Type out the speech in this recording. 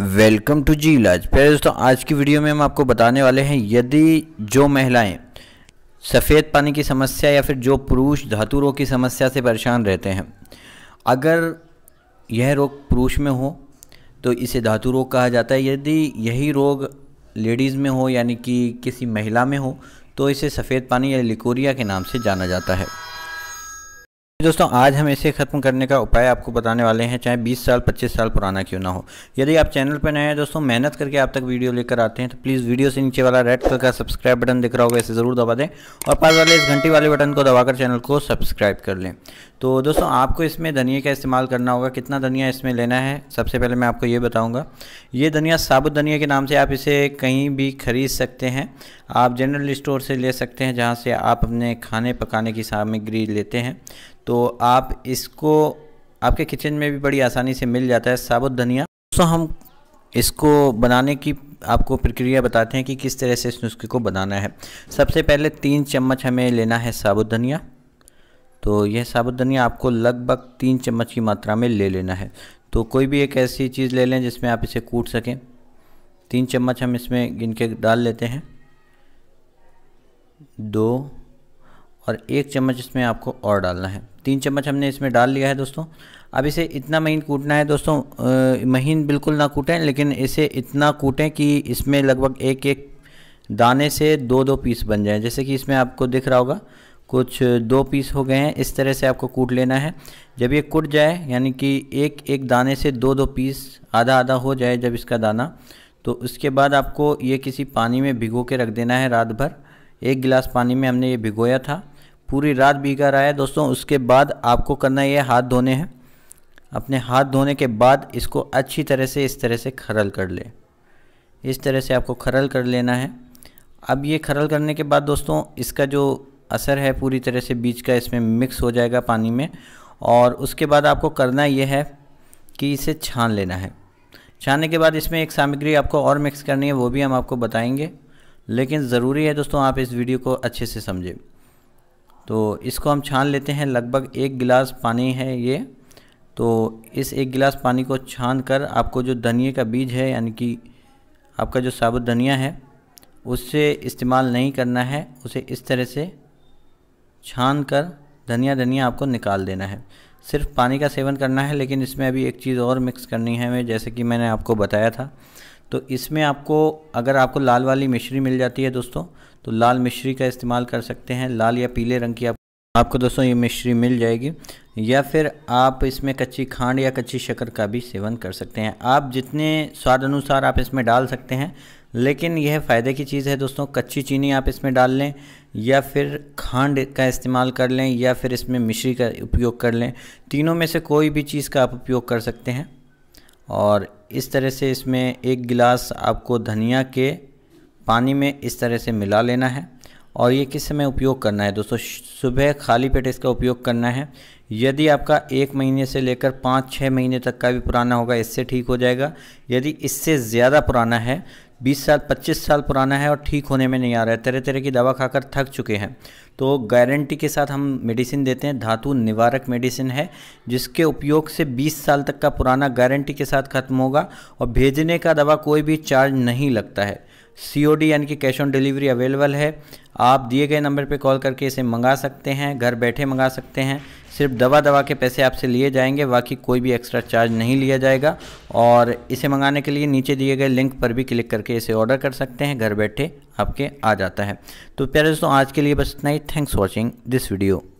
welcome to जी इलाज प्यारे दोस्तों आज की वीडियो में हम आपको बताने वाले हैं यदि जो महिलाएं सफ़ेद पानी की समस्या या फिर जो पुरुष धातु रोग की समस्या से परेशान रहते हैं अगर यह रोग पुरुष में हो तो इसे धातु रोग कहा जाता है यदि यही रोग लेडीज़ में हो यानी कि किसी महिला में हो तो इसे सफ़ेद पानी या लिकोरिया के नाम से जाना जाता है दोस्तों आज हम इसे ख़त्म करने का उपाय आपको बताने वाले हैं चाहे 20 साल 25 साल पुराना क्यों ना हो यदि आप चैनल पर नए हैं दोस्तों मेहनत करके आप तक वीडियो लेकर आते हैं तो प्लीज़ वीडियो से नीचे वाला रेड कलर का सब्सक्राइब बटन दिख रहा होगा इसे ज़रूर दबा दें और पास वाले इस घंटी वाले बटन को दबाकर चैनल को सब्सक्राइब कर लें तो दोस्तों आपको इसमें धनिया का इस्तेमाल करना होगा कितना धनिया इसमें लेना है सबसे पहले मैं आपको ये बताऊँगा ये धनिया साबुत धनिया के नाम से आप इसे कहीं भी खरीद सकते हैं आप जनरल स्टोर से ले सकते हैं जहाँ से आप अपने खाने पकाने की सामग्री लेते हैं तो आप इसको आपके किचन में भी बड़ी आसानी से मिल जाता है साबुत धनिया तो हम इसको बनाने की आपको प्रक्रिया बताते हैं कि किस तरह से इस नुस्खे को बनाना है सबसे पहले तीन चम्मच हमें लेना है साबुत धनिया तो यह साबुत धनिया आपको लगभग तीन चम्मच की मात्रा में ले लेना है तो कोई भी एक ऐसी चीज़ ले लें जिसमें आप इसे कूट सकें तीन चम्मच हम इसमें गिन के डाल लेते हैं दो और एक चम्मच इसमें आपको और डालना है तीन चम्मच हमने इसमें डाल लिया है दोस्तों अब इसे इतना महीन कूटना है दोस्तों महीन बिल्कुल ना कूटें लेकिन इसे इतना कूटें कि इसमें लगभग एक एक दाने से दो दो पीस बन जाएं जैसे कि इसमें आपको दिख रहा होगा कुछ दो पीस हो गए हैं इस तरह से आपको कूट लेना है जब ये कूट जाए यानी कि एक एक दाने से दो दो पीस आधा आधा हो जाए जब इसका दाना तो उसके बाद आपको ये किसी पानी में भिगो के रख देना है रात भर एक गिलास पानी में हमने ये भिगोया था पूरी रात भीगा रहा है दोस्तों उसके बाद आपको करना ये हाथ धोने हैं अपने हाथ धोने के बाद इसको अच्छी तरह से इस तरह से खरल कर ले इस तरह से आपको खरल कर लेना है अब ये खरल करने के बाद दोस्तों इसका जो असर है पूरी तरह से बीज का इसमें मिक्स हो जाएगा पानी में और उसके बाद आपको करना यह है कि इसे छान लेना है छानने के बाद इसमें एक सामग्री आपको और मिक्स करनी है वो भी हम आपको बताएंगे लेकिन ज़रूरी है दोस्तों आप इस वीडियो को अच्छे से समझें तो इसको हम छान लेते हैं लगभग एक गिलास पानी है ये तो इस एक गिलास पानी को छान कर आपको जो धनिए का बीज है यानी कि आपका जो साबुत धनिया है उससे इस्तेमाल नहीं करना है उसे इस तरह से छान कर धनिया धनिया आपको निकाल देना है सिर्फ पानी का सेवन करना है लेकिन इसमें अभी एक चीज़ और मिक्स करनी है मैं जैसे कि मैंने आपको बताया था तो इसमें आपको अगर आपको लाल वाली मिश्री मिल जाती है दोस्तों तो लाल मिश्री का इस्तेमाल कर सकते हैं लाल या पीले रंग की आप, आपको दोस्तों ये मिश्री मिल जाएगी या फिर आप इसमें कच्ची खांड या कच्ची शक्कर का भी सेवन कर सकते हैं आप जितने स्वाद अनुसार आप इसमें डाल सकते हैं लेकिन यह फ़ायदे की चीज़ है दोस्तों कच्ची चीनी आप इसमें डाल लें या फिर खांड का इस्तेमाल कर लें या फिर इसमें मिश्री का उपयोग कर लें तीनों में से कोई भी चीज़ का आप उपयोग कर सकते हैं और इस तरह से इसमें एक गिलास आपको धनिया के पानी में इस तरह से मिला लेना है और ये किस समय उपयोग करना है दोस्तों सुबह खाली पेट इसका उपयोग करना है यदि आपका एक महीने से लेकर पाँच छः महीने तक का भी पुराना होगा इससे ठीक हो जाएगा यदि इससे ज़्यादा पुराना है बीस साल पच्चीस साल पुराना है और ठीक होने में नहीं आ रहा है तरह तरह की दवा खाकर थक चुके हैं तो गारंटी के साथ हम मेडिसिन देते हैं धातु निवारक मेडिसिन है जिसके उपयोग से बीस साल तक का पुराना गारंटी के साथ ख़त्म होगा और भेजने का दवा कोई भी चार्ज नहीं लगता है सीओडी यानी कि कैश ऑन डिलीवरी अवेलेबल है आप दिए गए नंबर पर कॉल करके इसे मंगा सकते हैं घर बैठे मंगा सकते हैं सिर्फ दवा दवा के पैसे आपसे लिए जाएंगे बाकी कोई भी एक्स्ट्रा चार्ज नहीं लिया जाएगा और इसे मंगाने के लिए नीचे दिए गए लिंक पर भी क्लिक करके इसे ऑर्डर कर सकते हैं घर बैठे आपके आ जाता है तो प्यारे दोस्तों आज के लिए बस इतना ही थैंक्स वॉचिंग दिस वीडियो